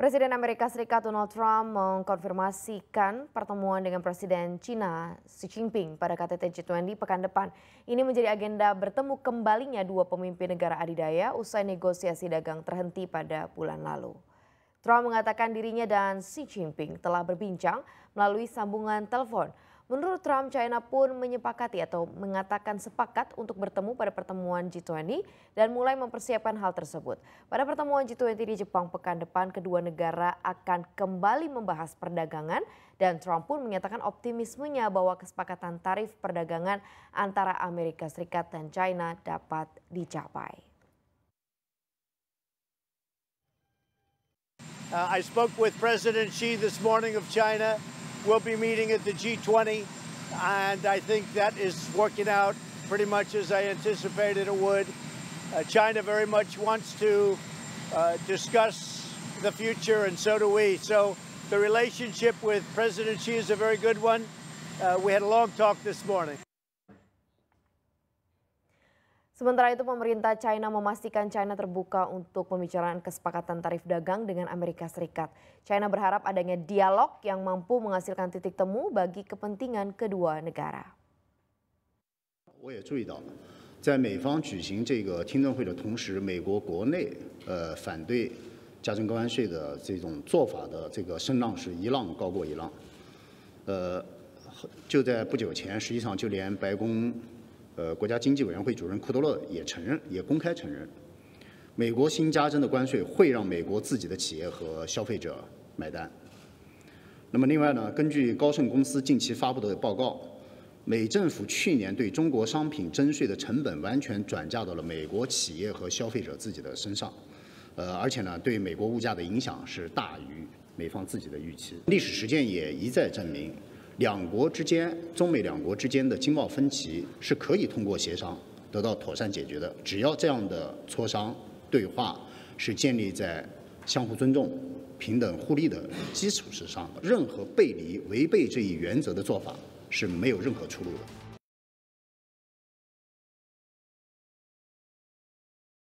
Presiden Amerika Serikat Donald Trump mengkonfirmasikan pertemuan dengan Presiden China Xi Jinping pada KTT G20 pekan depan. Ini menjadi agenda bertemu kembalinya dua pemimpin negara adidaya usai negosiasi dagang terhenti pada bulan lalu. Trump mengatakan dirinya dan Xi Jinping telah berbincang melalui sambungan telepon Menurut Trump, China pun menyepakati atau mengatakan sepakat untuk bertemu pada pertemuan G20 dan mulai mempersiapkan hal tersebut. Pada pertemuan G20 di Jepang pekan depan, kedua negara akan kembali membahas perdagangan dan Trump pun menyatakan optimismenya bahwa kesepakatan tarif perdagangan antara Amerika Serikat dan China dapat dicapai. Uh, I spoke with President Xi this morning of China. We'll be meeting at the G20, and I think that is working out pretty much as I anticipated it would. Uh, China very much wants to uh, discuss the future, and so do we. So the relationship with President Xi is a very good one. Uh, we had a long talk this morning. Sementara itu pemerintah China memastikan China terbuka untuk pembicaraan kesepakatan tarif dagang dengan Amerika Serikat. China berharap adanya dialog yang mampu menghasilkan titik temu bagi kepentingan kedua negara. 呃，国家经济委员会主任库德勒也承认，也公开承认，美国新加征的关税会让美国自己的企业和消费者买单。那么，另外呢，根据高盛公司近期发布的报告，美政府去年对中国商品征税的成本完全转嫁到了美国企业和消费者自己的身上。呃，而且呢，对美国物价的影响是大于美方自己的预期。历史实践也一再证明。两国之间，中美两国之间的经贸分歧是可以通过协商得到妥善解决的。只要这样的磋商对话是建立在相互尊重、平等互利的基础之上，任何背离、违背这一原则的做法是没有任何出路的。